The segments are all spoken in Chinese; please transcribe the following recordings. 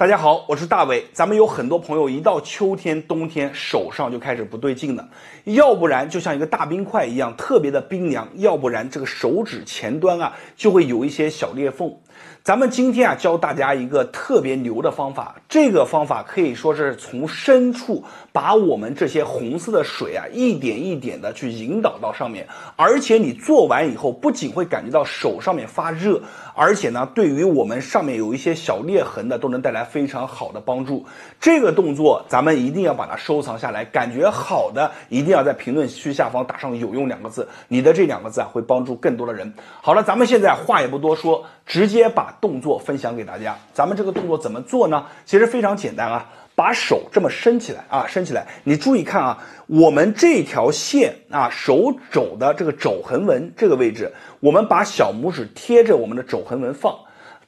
大家好，我是大伟。咱们有很多朋友一到秋天、冬天，手上就开始不对劲了，要不然就像一个大冰块一样，特别的冰凉；要不然这个手指前端啊，就会有一些小裂缝。咱们今天啊，教大家一个特别牛的方法，这个方法可以说是从深处把我们这些红色的水啊，一点一点的去引导到上面。而且你做完以后，不仅会感觉到手上面发热，而且呢，对于我们上面有一些小裂痕的，都能带来。非常好的帮助，这个动作咱们一定要把它收藏下来。感觉好的一定要在评论区下方打上有用两个字，你的这两个字啊会帮助更多的人。好了，咱们现在话也不多说，直接把动作分享给大家。咱们这个动作怎么做呢？其实非常简单啊，把手这么伸起来啊，伸起来，你注意看啊，我们这条线啊，手肘的这个肘横纹这个位置，我们把小拇指贴着我们的肘横纹放。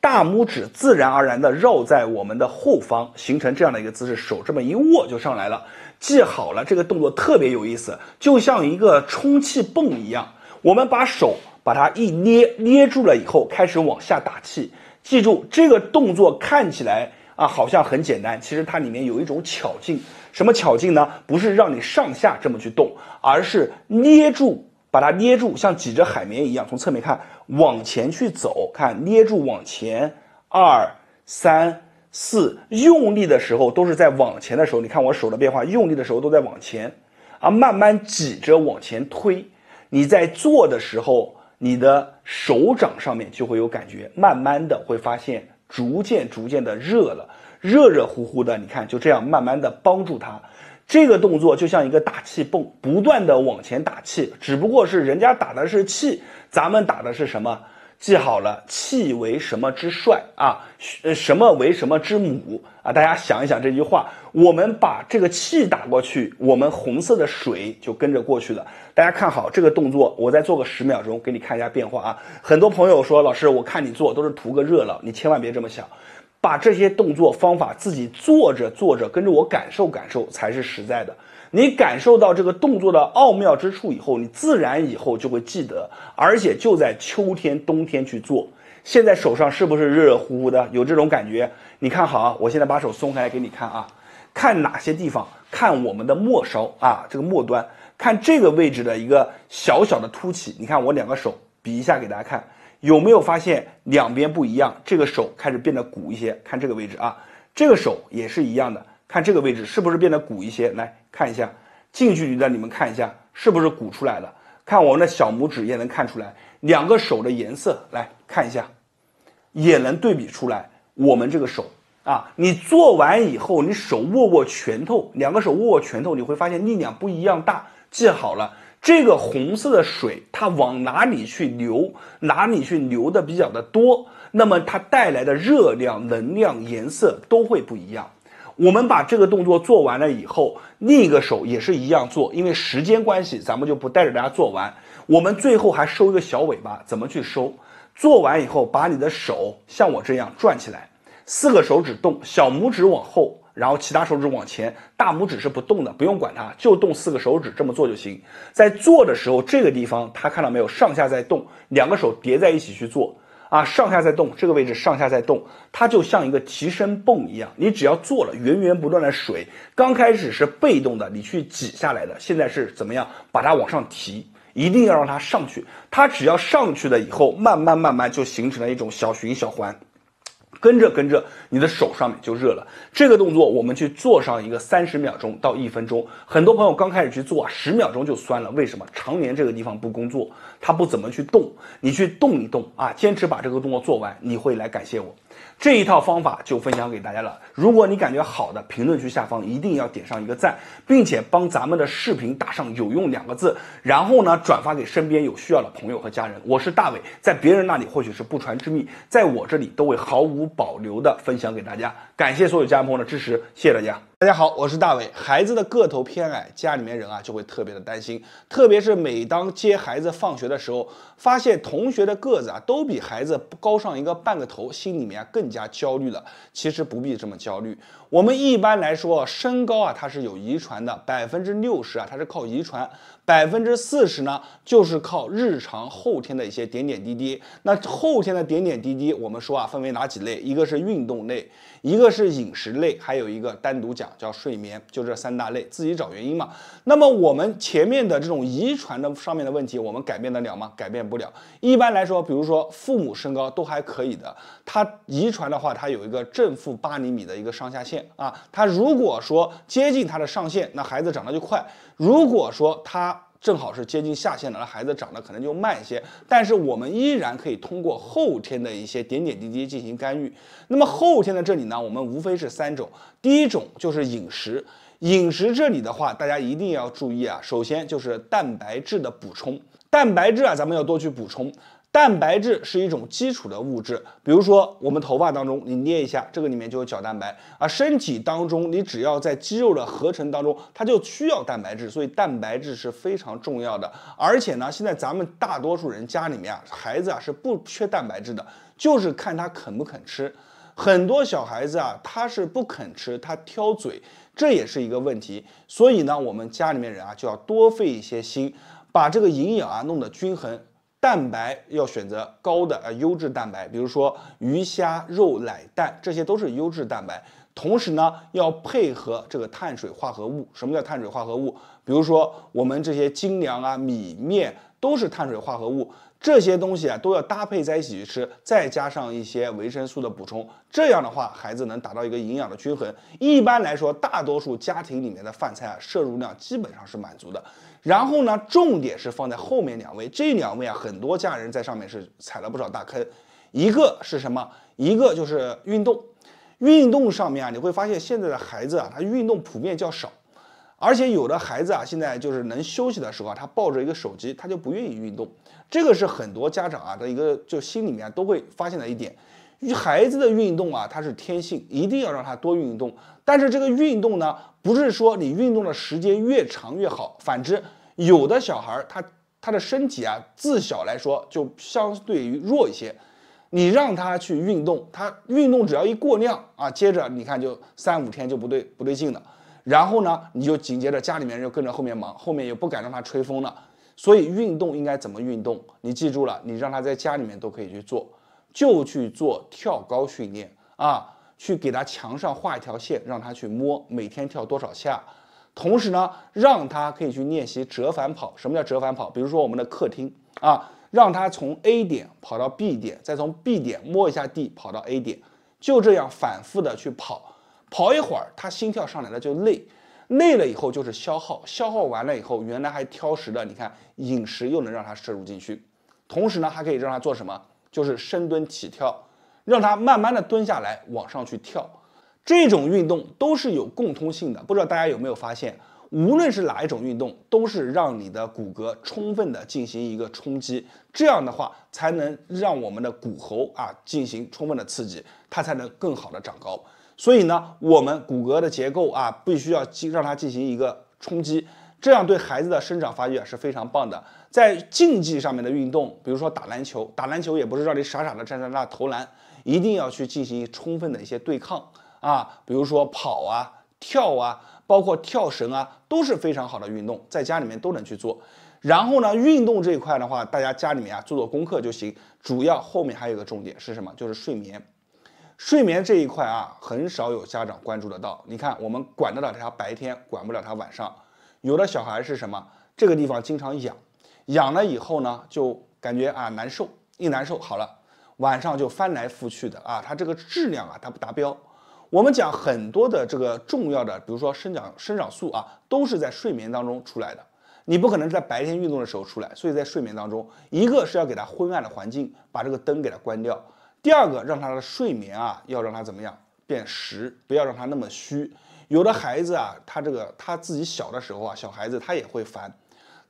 大拇指自然而然地绕在我们的后方，形成这样的一个姿势，手这么一握就上来了，记好了。这个动作特别有意思，就像一个充气泵一样。我们把手把它一捏，捏住了以后开始往下打气。记住，这个动作看起来啊好像很简单，其实它里面有一种巧劲。什么巧劲呢？不是让你上下这么去动，而是捏住。把它捏住，像挤着海绵一样，从侧面看，往前去走，看捏住往前，二三四，用力的时候都是在往前的时候，你看我手的变化，用力的时候都在往前，啊，慢慢挤着往前推，你在做的时候，你的手掌上面就会有感觉，慢慢的会发现，逐渐逐渐的热了，热热乎乎的，你看就这样慢慢的帮助它。这个动作就像一个打气泵，不断的往前打气，只不过是人家打的是气，咱们打的是什么？记好了，气为什么之帅啊？呃，什么为什么之母啊？大家想一想这句话，我们把这个气打过去，我们红色的水就跟着过去了。大家看好这个动作，我再做个十秒钟，给你看一下变化啊。很多朋友说，老师，我看你做都是图个热闹，你千万别这么想。把这些动作方法自己做着做着，跟着我感受感受才是实在的。你感受到这个动作的奥妙之处以后，你自然以后就会记得，而且就在秋天、冬天去做。现在手上是不是热热乎乎的？有这种感觉？你看好，啊！我现在把手松开给你看啊，看哪些地方？看我们的末梢啊，这个末端，看这个位置的一个小小的凸起。你看我两个手比一下给大家看。有没有发现两边不一样？这个手开始变得鼓一些，看这个位置啊，这个手也是一样的，看这个位置是不是变得鼓一些？来看一下，近距离的，你们看一下，是不是鼓出来了？看我们的小拇指也能看出来，两个手的颜色来看一下，也能对比出来。我们这个手啊，你做完以后，你手握握拳头，两个手握握拳头，你会发现力量不一样大。记好了。这个红色的水，它往哪里去流，哪里去流的比较的多，那么它带来的热量、能量、颜色都会不一样。我们把这个动作做完了以后，另一个手也是一样做，因为时间关系，咱们就不带着大家做完。我们最后还收一个小尾巴，怎么去收？做完以后，把你的手像我这样转起来，四个手指动，小拇指往后。然后其他手指往前，大拇指是不动的，不用管它，就动四个手指，这么做就行。在做的时候，这个地方他看到没有？上下在动，两个手叠在一起去做啊，上下在动，这个位置上下在动，它就像一个提升泵一样。你只要做了，源源不断的水，刚开始是被动的，你去挤下来的，现在是怎么样？把它往上提，一定要让它上去。它只要上去了以后，慢慢慢慢就形成了一种小循小环。跟着跟着，你的手上面就热了。这个动作我们去做上一个三十秒钟到一分钟。很多朋友刚开始去做，十秒钟就酸了。为什么？常年这个地方不工作，他不怎么去动。你去动一动啊，坚持把这个动作做完，你会来感谢我。这一套方法就分享给大家了。如果你感觉好的，评论区下方一定要点上一个赞，并且帮咱们的视频打上有用两个字。然后呢，转发给身边有需要的朋友和家人。我是大伟，在别人那里或许是不传之秘，在我这里都会毫无保留的分享给大家。感谢所有家人的支持，谢谢大家。大家好，我是大伟。孩子的个头偏矮，家里面人啊就会特别的担心，特别是每当接孩子放学的时候，发现同学的个子啊都比孩子高上一个半个头，心里面更加焦虑了。其实不必这么焦虑。我们一般来说，身高啊，它是有遗传的，百分之六十啊，它是靠遗传，百分之四十呢，就是靠日常后天的一些点点滴滴。那后天的点点滴滴，我们说啊，分为哪几类？一个是运动类，一个是饮食类，还有一个单独讲叫睡眠，就这三大类，自己找原因嘛。那么我们前面的这种遗传的上面的问题，我们改变得了吗？改变不了。一般来说，比如说父母身高都还可以的，它遗传的话，它有一个正负八厘米的一个上下限。啊，他如果说接近他的上限，那孩子长得就快；如果说他正好是接近下限的，那孩子长得可能就慢一些。但是我们依然可以通过后天的一些点点滴滴进行干预。那么后天的这里呢，我们无非是三种：第一种就是饮食，饮食这里的话，大家一定要注意啊。首先就是蛋白质的补充，蛋白质啊，咱们要多去补充。蛋白质是一种基础的物质，比如说我们头发当中，你捏一下，这个里面就有角蛋白啊。身体当中，你只要在肌肉的合成当中，它就需要蛋白质，所以蛋白质是非常重要的。而且呢，现在咱们大多数人家里面啊，孩子啊是不缺蛋白质的，就是看他肯不肯吃。很多小孩子啊，他是不肯吃，他挑嘴，这也是一个问题。所以呢，我们家里面人啊，就要多费一些心，把这个营养啊弄得均衡。蛋白要选择高的啊优质蛋白，比如说鱼虾肉奶蛋，这些都是优质蛋白。同时呢，要配合这个碳水化合物。什么叫碳水化合物？比如说我们这些精粮啊、米面都是碳水化合物，这些东西啊都要搭配在一起去吃，再加上一些维生素的补充，这样的话孩子能达到一个营养的均衡。一般来说，大多数家庭里面的饭菜啊摄入量基本上是满足的。然后呢，重点是放在后面两位，这两位啊，很多家人在上面是踩了不少大坑。一个是什么？一个就是运动，运动上面啊，你会发现现在的孩子啊，他运动普遍较少，而且有的孩子啊，现在就是能休息的时候啊，他抱着一个手机，他就不愿意运动。这个是很多家长啊的一个，就心里面都会发现的一点。孩子的运动啊，他是天性，一定要让他多运动。但是这个运动呢，不是说你运动的时间越长越好。反之，有的小孩儿他他的身体啊，自小来说就相对于弱一些，你让他去运动，他运动只要一过量啊，接着你看就三五天就不对不对劲了。然后呢，你就紧接着家里面人跟着后面忙，后面也不敢让他吹风了。所以运动应该怎么运动？你记住了，你让他在家里面都可以去做。就去做跳高训练啊，去给他墙上画一条线，让他去摸，每天跳多少下。同时呢，让他可以去练习折返跑。什么叫折返跑？比如说我们的客厅啊，让他从 A 点跑到 B 点，再从 B 点摸一下地跑到 A 点，就这样反复的去跑。跑一会儿，他心跳上来了就累，累了以后就是消耗，消耗完了以后，原来还挑食的，你看饮食又能让他摄入进去。同时呢，还可以让他做什么？就是深蹲起跳，让他慢慢的蹲下来往上去跳，这种运动都是有共通性的。不知道大家有没有发现，无论是哪一种运动，都是让你的骨骼充分的进行一个冲击，这样的话才能让我们的骨喉啊进行充分的刺激，它才能更好的长高。所以呢，我们骨骼的结构啊，必须要进让它进行一个冲击。这样对孩子的生长发育啊是非常棒的。在竞技上面的运动，比如说打篮球，打篮球也不是让你傻傻的站在那投篮，一定要去进行充分的一些对抗啊，比如说跑啊、跳啊，包括跳绳啊，都是非常好的运动，在家里面都能去做。然后呢，运动这一块的话，大家家里面啊做做功课就行。主要后面还有一个重点是什么？就是睡眠。睡眠这一块啊，很少有家长关注得到。你看，我们管得了他白天，管不了他晚上。有的小孩是什么？这个地方经常痒，痒了以后呢，就感觉啊难受，一难受好了，晚上就翻来覆去的啊。他这个质量啊，他不达标。我们讲很多的这个重要的，比如说生长生长素啊，都是在睡眠当中出来的。你不可能在白天运动的时候出来，所以在睡眠当中，一个是要给他昏暗的环境，把这个灯给他关掉；第二个，让他的睡眠啊，要让他怎么样变实，不要让他那么虚。有的孩子啊，他这个他自己小的时候啊，小孩子他也会烦，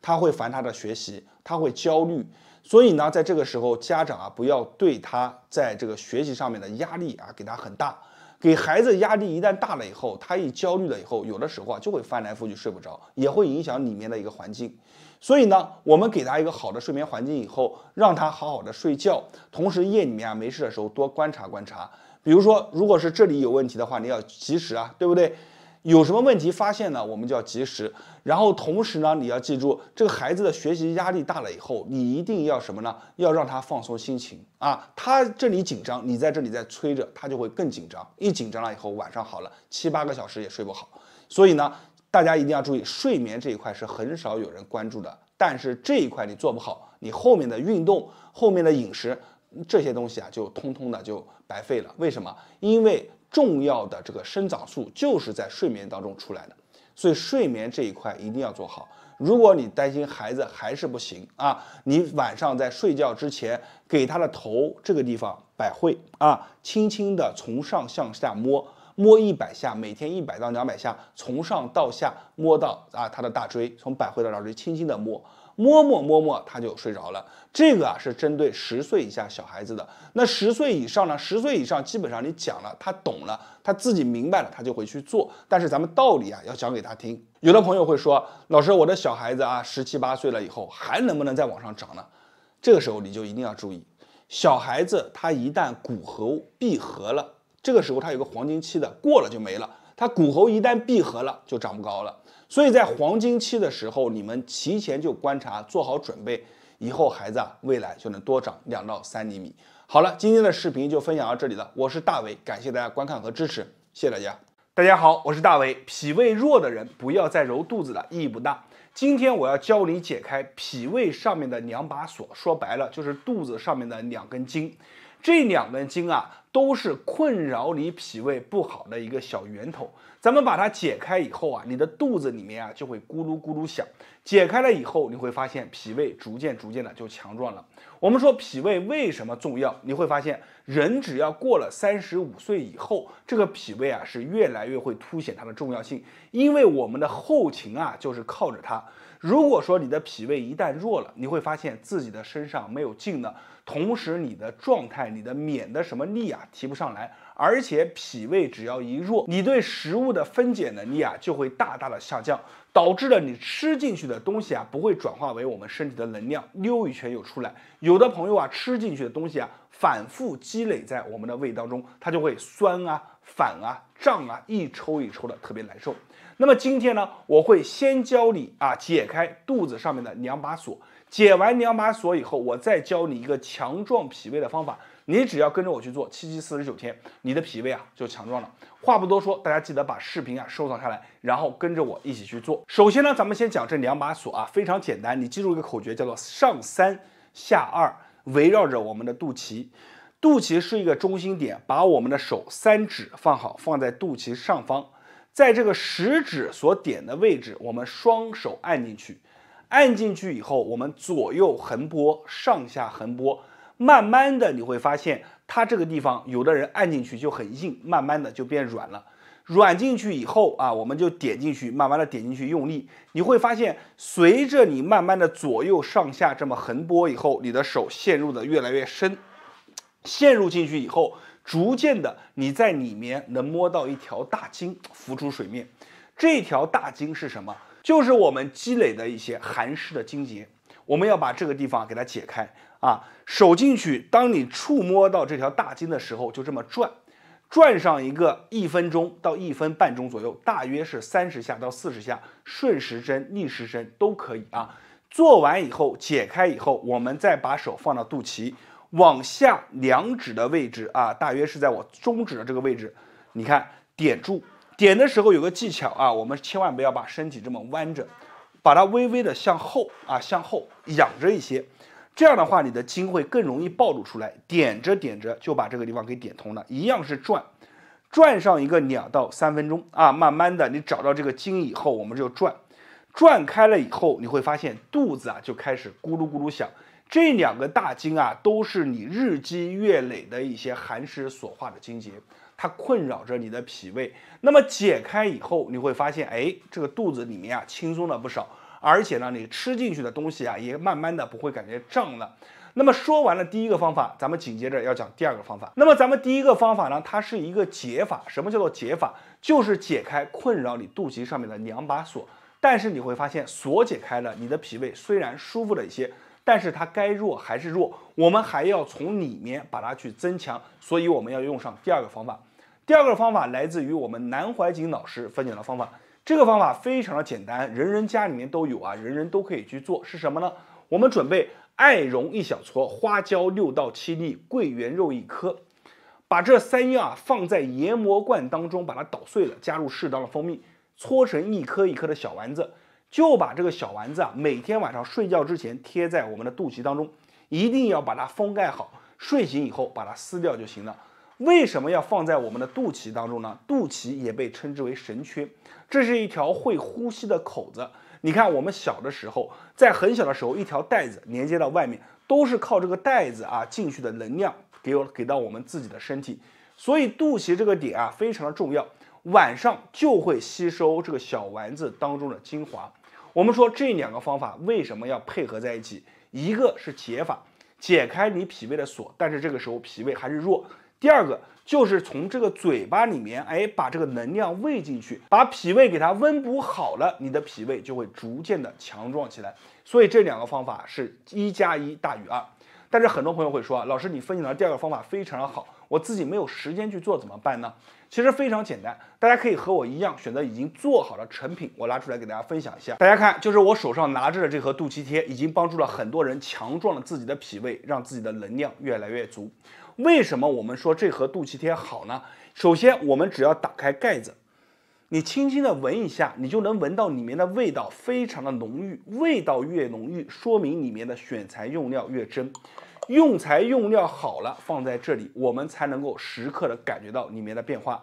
他会烦他的学习，他会焦虑，所以呢，在这个时候，家长啊，不要对他在这个学习上面的压力啊，给他很大，给孩子压力一旦大了以后，他一焦虑了以后，有的时候啊就会翻来覆去睡不着，也会影响里面的一个环境，所以呢，我们给他一个好的睡眠环境以后，让他好好的睡觉，同时夜里面啊没事的时候多观察观察。比如说，如果是这里有问题的话，你要及时啊，对不对？有什么问题发现呢，我们就要及时。然后同时呢，你要记住，这个孩子的学习压力大了以后，你一定要什么呢？要让他放松心情啊。他这里紧张，你在这里在催着他，就会更紧张。一紧张了以后，晚上好了七八个小时也睡不好。所以呢，大家一定要注意睡眠这一块是很少有人关注的，但是这一块你做不好，你后面的运动、后面的饮食。这些东西啊，就通通的就白费了。为什么？因为重要的这个生长素就是在睡眠当中出来的，所以睡眠这一块一定要做好。如果你担心孩子还是不行啊，你晚上在睡觉之前给他的头这个地方百会啊，轻轻的从上向下摸，摸一百下，每天一百到两百下，从上到下摸到啊他的大椎，从百会到大椎，轻轻的摸。摸摸摸摸，他就睡着了。这个啊是针对十岁以下小孩子的。那十岁以上呢？十岁以上基本上你讲了，他懂了，他自己明白了，他就会去做。但是咱们道理啊要讲给他听。有的朋友会说，老师，我的小孩子啊，十七八岁了以后还能不能再往上涨呢？这个时候你就一定要注意，小孩子他一旦骨喉闭合了，这个时候他有个黄金期的，过了就没了。他骨喉一旦闭合了，就长不高了。所以在黄金期的时候，你们提前就观察，做好准备，以后孩子啊未来就能多长两到三厘米。好了，今天的视频就分享到这里了，我是大伟，感谢大家观看和支持，谢谢大家。大家好，我是大伟，脾胃弱的人不要再揉肚子了，意义不大。今天我要教你解开脾胃上面的两把锁，说白了就是肚子上面的两根筋。这两根筋啊，都是困扰你脾胃不好的一个小源头。咱们把它解开以后啊，你的肚子里面啊就会咕噜咕噜响。解开了以后，你会发现脾胃逐渐逐渐的就强壮了。我们说脾胃为什么重要？你会发现，人只要过了三十五岁以后，这个脾胃啊是越来越会凸显它的重要性。因为我们的后勤啊就是靠着它。如果说你的脾胃一旦弱了，你会发现自己的身上没有劲了。同时，你的状态、你的免的什么力啊，提不上来，而且脾胃只要一弱，你对食物的分解能力啊，就会大大的下降，导致了你吃进去的东西啊，不会转化为我们身体的能量，溜一圈又出来。有的朋友啊，吃进去的东西啊，反复积累在我们的胃当中，它就会酸啊、反啊、胀啊，一抽一抽的，特别难受。那么今天呢，我会先教你啊，解开肚子上面的两把锁。解完两把锁以后，我再教你一个强壮脾胃的方法，你只要跟着我去做七七四十九天，你的脾胃啊就强壮了。话不多说，大家记得把视频啊收藏下来，然后跟着我一起去做。首先呢，咱们先讲这两把锁啊，非常简单，你记住一个口诀，叫做上三下二，围绕着我们的肚脐，肚脐是一个中心点，把我们的手三指放好，放在肚脐上方，在这个食指所点的位置，我们双手按进去。按进去以后，我们左右横拨，上下横拨，慢慢的你会发现，它这个地方有的人按进去就很硬，慢慢的就变软了。软进去以后啊，我们就点进去，慢慢的点进去用力，你会发现，随着你慢慢的左右上下这么横拨以后，你的手陷入的越来越深，陷入进去以后，逐渐的你在里面能摸到一条大筋浮出水面，这条大筋是什么？就是我们积累的一些寒湿的结我们要把这个地方给它解开啊！手进去，当你触摸到这条大筋的时候，就这么转，转上一个一分钟到一分半钟左右，大约是三十下到四十下，顺时针、逆时针都可以啊！做完以后，解开以后，我们再把手放到肚脐往下两指的位置啊，大约是在我中指的这个位置，你看，点住。点的时候有个技巧啊，我们千万不要把身体这么弯着，把它微微的向后啊，向后仰着一些，这样的话你的筋会更容易暴露出来。点着点着就把这个地方给点通了，一样是转，转上一个两到三分钟啊，慢慢的你找到这个筋以后，我们就转，转开了以后你会发现肚子啊就开始咕噜咕噜响。这两个大筋啊都是你日积月累的一些寒湿所化的筋结。它困扰着你的脾胃，那么解开以后，你会发现，哎，这个肚子里面啊，轻松了不少，而且呢，你吃进去的东西啊，也慢慢的不会感觉胀了。那么说完了第一个方法，咱们紧接着要讲第二个方法。那么咱们第一个方法呢，它是一个解法，什么叫做解法？就是解开困扰你肚脐上面的两把锁。但是你会发现，锁解开了，你的脾胃虽然舒服了一些，但是它该弱还是弱，我们还要从里面把它去增强，所以我们要用上第二个方法。第二个方法来自于我们南怀瑾老师分享的方法，这个方法非常的简单，人人家里面都有啊，人人都可以去做，是什么呢？我们准备艾绒一小撮，花椒六到七粒，桂圆肉一颗，把这三样啊放在研磨罐当中，把它捣碎了，加入适当的蜂蜜，搓成一颗一颗的小丸子，就把这个小丸子啊，每天晚上睡觉之前贴在我们的肚脐当中，一定要把它封盖好，睡醒以后把它撕掉就行了。为什么要放在我们的肚脐当中呢？肚脐也被称之为神阙，这是一条会呼吸的口子。你看，我们小的时候，在很小的时候，一条带子连接到外面，都是靠这个带子啊进去的能量，给我给到我们自己的身体。所以肚脐这个点啊非常的重要，晚上就会吸收这个小丸子当中的精华。我们说这两个方法为什么要配合在一起？一个是解法，解开你脾胃的锁，但是这个时候脾胃还是弱。第二个就是从这个嘴巴里面，哎，把这个能量喂进去，把脾胃给它温补好了，你的脾胃就会逐渐的强壮起来。所以这两个方法是一加一大于二。但是很多朋友会说，老师，你分享的第二个方法非常的好，我自己没有时间去做怎么办呢？其实非常简单，大家可以和我一样选择已经做好的成品，我拿出来给大家分享一下。大家看，就是我手上拿着的这盒肚脐贴，已经帮助了很多人强壮了自己的脾胃，让自己的能量越来越足。为什么我们说这盒肚脐贴好呢？首先，我们只要打开盖子，你轻轻的闻一下，你就能闻到里面的味道，非常的浓郁。味道越浓郁，说明里面的选材用料越真。用材用料好了，放在这里，我们才能够时刻的感觉到里面的变化。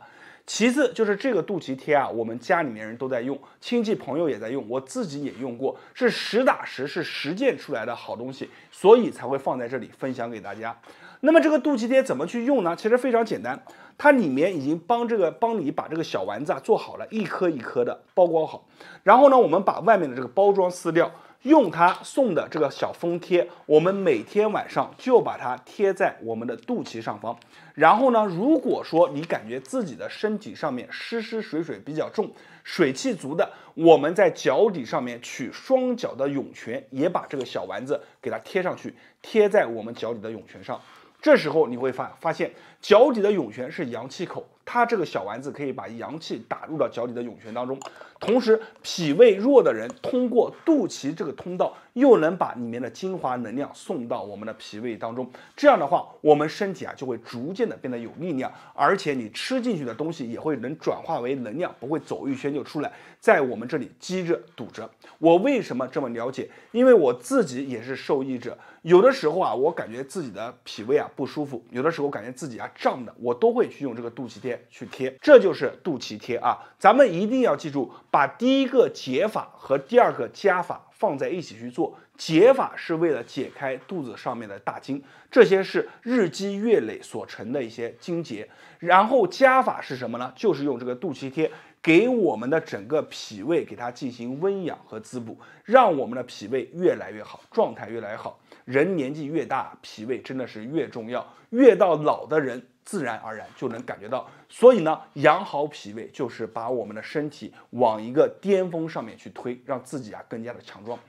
其次就是这个肚脐贴啊，我们家里面人都在用，亲戚朋友也在用，我自己也用过，是实打实是实践出来的好东西，所以才会放在这里分享给大家。那么这个肚脐贴怎么去用呢？其实非常简单，它里面已经帮这个帮你把这个小丸子啊做好了，一颗一颗的包裹好，然后呢，我们把外面的这个包装撕掉。用它送的这个小封贴，我们每天晚上就把它贴在我们的肚脐上方。然后呢，如果说你感觉自己的身体上面湿湿水水比较重，水气足的，我们在脚底上面取双脚的涌泉，也把这个小丸子给它贴上去，贴在我们脚底的涌泉上。这时候你会发发现，脚底的涌泉是阳气口。它这个小丸子可以把阳气打入到脚底的涌泉当中，同时脾胃弱的人通过肚脐这个通道，又能把里面的精华能量送到我们的脾胃当中。这样的话，我们身体啊就会逐渐的变得有力量，而且你吃进去的东西也会能转化为能量，不会走一圈就出来。在我们这里积着堵着，我为什么这么了解？因为我自己也是受益者。有的时候啊，我感觉自己的脾胃啊不舒服，有的时候感觉自己啊胀的，我都会去用这个肚脐贴去贴。这就是肚脐贴啊，咱们一定要记住，把第一个解法和第二个加法放在一起去做。解法是为了解开肚子上面的大筋，这些是日积月累所成的一些筋结。然后加法是什么呢？就是用这个肚脐贴给我们的整个脾胃给它进行温养和滋补，让我们的脾胃越来越好，状态越来越好。人年纪越大，脾胃真的是越重要，越到老的人自然而然就能感觉到。所以呢，养好脾胃就是把我们的身体往一个巅峰上面去推，让自己啊更加的强壮。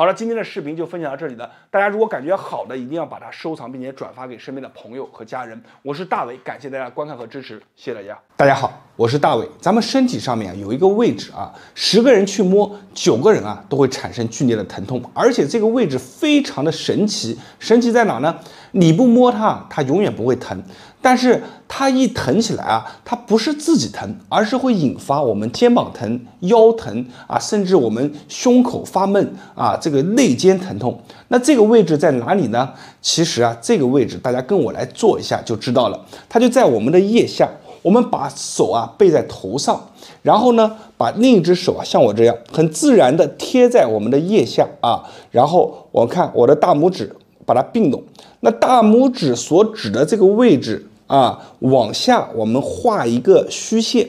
好了，今天的视频就分享到这里了。大家如果感觉好的，一定要把它收藏，并且转发给身边的朋友和家人。我是大伟，感谢大家观看和支持，谢谢大家。大家好，我是大伟。咱们身体上面有一个位置啊，十个人去摸，九个人啊都会产生剧烈的疼痛，而且这个位置非常的神奇。神奇在哪呢？你不摸它，它永远不会疼。但是它一疼起来啊，它不是自己疼，而是会引发我们肩膀疼、腰疼啊，甚至我们胸口发闷啊，这个内肩疼痛。那这个位置在哪里呢？其实啊，这个位置大家跟我来做一下就知道了。它就在我们的腋下。我们把手啊背在头上，然后呢，把另一只手啊像我这样很自然的贴在我们的腋下啊，然后我看我的大拇指把它并拢，那大拇指所指的这个位置。啊，往下我们画一个虚线，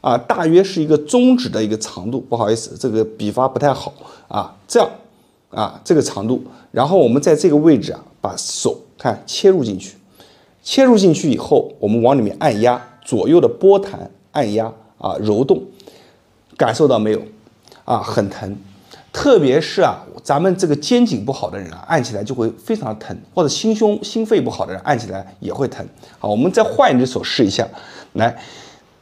啊，大约是一个中指的一个长度。不好意思，这个笔法不太好啊，这样，啊，这个长度，然后我们在这个位置啊，把手看切入进去，切入进去以后，我们往里面按压，左右的波弹按压啊，揉动，感受到没有？啊，很疼。特别是啊，咱们这个肩颈不好的人啊，按起来就会非常疼，或者心胸心肺不好的人按起来也会疼好，我们再换一只手试一下，来，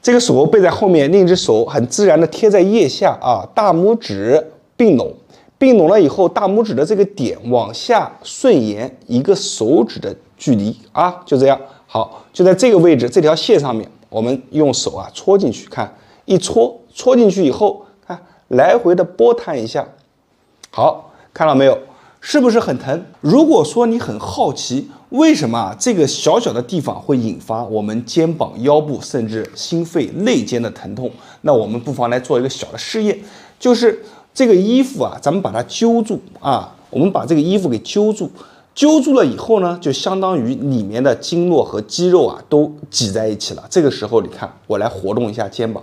这个手背在后面，另一只手很自然的贴在腋下啊，大拇指并拢，并拢了以后，大拇指的这个点往下顺延一个手指的距离啊，就这样，好，就在这个位置，这条线上面，我们用手啊戳进去，看一戳，戳进去以后，看来回的拨弹一下。好，看到没有？是不是很疼？如果说你很好奇为什么这个小小的地方会引发我们肩膀、腰部，甚至心肺、内间的疼痛，那我们不妨来做一个小的试验，就是这个衣服啊，咱们把它揪住啊，我们把这个衣服给揪住，揪住了以后呢，就相当于里面的经络和肌肉啊都挤在一起了。这个时候，你看我来活动一下肩膀，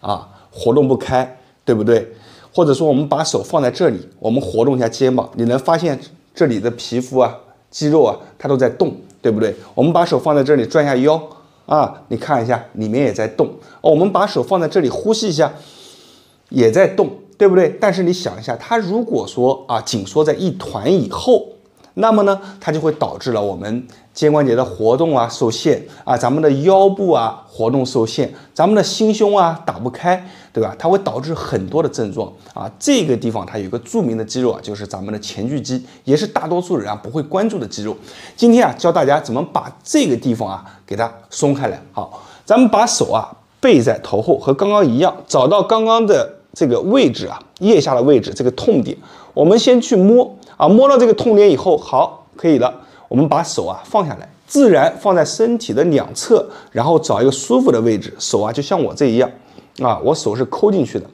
啊，活动不开，对不对？或者说，我们把手放在这里，我们活动一下肩膀，你能发现这里的皮肤啊、肌肉啊，它都在动，对不对？我们把手放在这里转一下腰啊，你看一下里面也在动。我们把手放在这里呼吸一下，也在动，对不对？但是你想一下，它如果说啊紧缩在一团以后。那么呢，它就会导致了我们肩关节的活动啊受限啊，咱们的腰部啊活动受限，咱们的心胸啊打不开，对吧？它会导致很多的症状啊。这个地方它有一个著名的肌肉啊，就是咱们的前锯肌，也是大多数人啊不会关注的肌肉。今天啊教大家怎么把这个地方啊给它松开来。好，咱们把手啊背在头后，和刚刚一样，找到刚刚的这个位置啊，腋下的位置这个痛点，我们先去摸。啊，摸到这个痛点以后，好，可以了。我们把手啊放下来，自然放在身体的两侧，然后找一个舒服的位置。手啊，就像我这一样，啊，我手是抠进去的，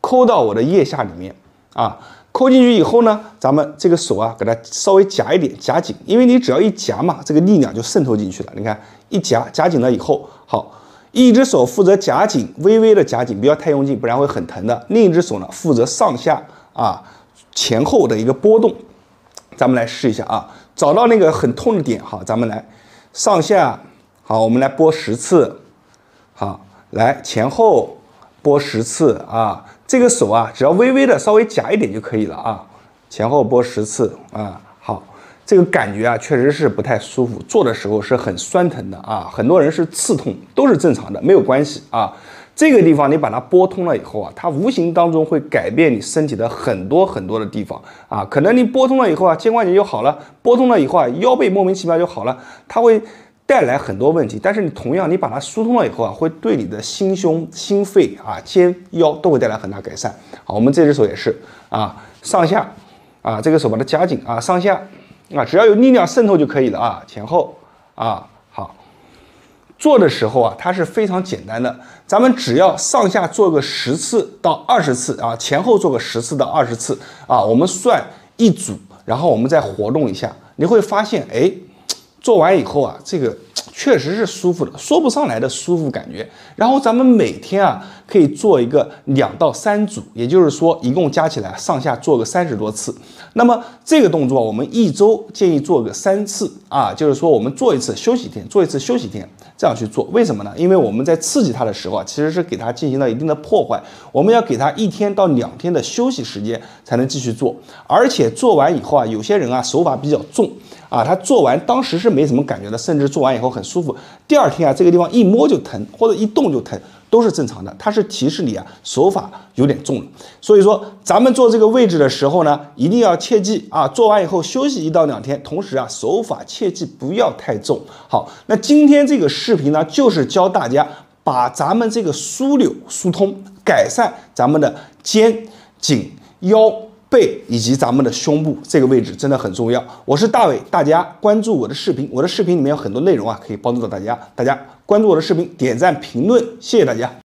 抠到我的腋下里面。啊，抠进去以后呢，咱们这个手啊，给它稍微夹一点，夹紧。因为你只要一夹嘛，这个力量就渗透进去了。你看，一夹，夹紧了以后，好，一只手负责夹紧，微微的夹紧，不要太用劲，不然会很疼的。另一只手呢，负责上下啊。前后的一个波动，咱们来试一下啊，找到那个很痛的点好，咱们来上下，好，我们来拨十次，好，来前后拨十次啊，这个手啊，只要微微的稍微夹一点就可以了啊，前后拨十次啊，好，这个感觉啊，确实是不太舒服，做的时候是很酸疼的啊，很多人是刺痛，都是正常的，没有关系啊。这个地方你把它拨通了以后啊，它无形当中会改变你身体的很多很多的地方啊。可能你拨通了以后啊，肩关节就好了；拨通了以后啊，腰背莫名其妙就好了。它会带来很多问题，但是你同样你把它疏通了以后啊，会对你的心胸、心肺啊、肩腰都会带来很大改善好，我们这只手也是啊，上下啊，这个手把它夹紧啊，上下啊，只要有力量渗透就可以了啊，前后啊。做的时候啊，它是非常简单的，咱们只要上下做个十次到二十次啊，前后做个十次到二十次啊，我们算一组，然后我们再活动一下，你会发现，哎，做完以后啊，这个。确实是舒服的，说不上来的舒服感觉。然后咱们每天啊，可以做一个两到三组，也就是说，一共加起来上下做个三十多次。那么这个动作，我们一周建议做个三次啊，就是说我们做一次休息天，做一次休息天，这样去做。为什么呢？因为我们在刺激它的时候啊，其实是给它进行了一定的破坏，我们要给它一天到两天的休息时间才能继续做。而且做完以后啊，有些人啊手法比较重。啊，他做完当时是没什么感觉的，甚至做完以后很舒服。第二天啊，这个地方一摸就疼，或者一动就疼，都是正常的。它是提示你啊，手法有点重了。所以说，咱们做这个位置的时候呢，一定要切记啊，做完以后休息一到两天，同时啊，手法切记不要太重。好，那今天这个视频呢，就是教大家把咱们这个枢纽疏通，改善咱们的肩颈腰。背以及咱们的胸部这个位置真的很重要。我是大伟，大家关注我的视频，我的视频里面有很多内容啊，可以帮助到大家。大家关注我的视频，点赞评论，谢谢大家。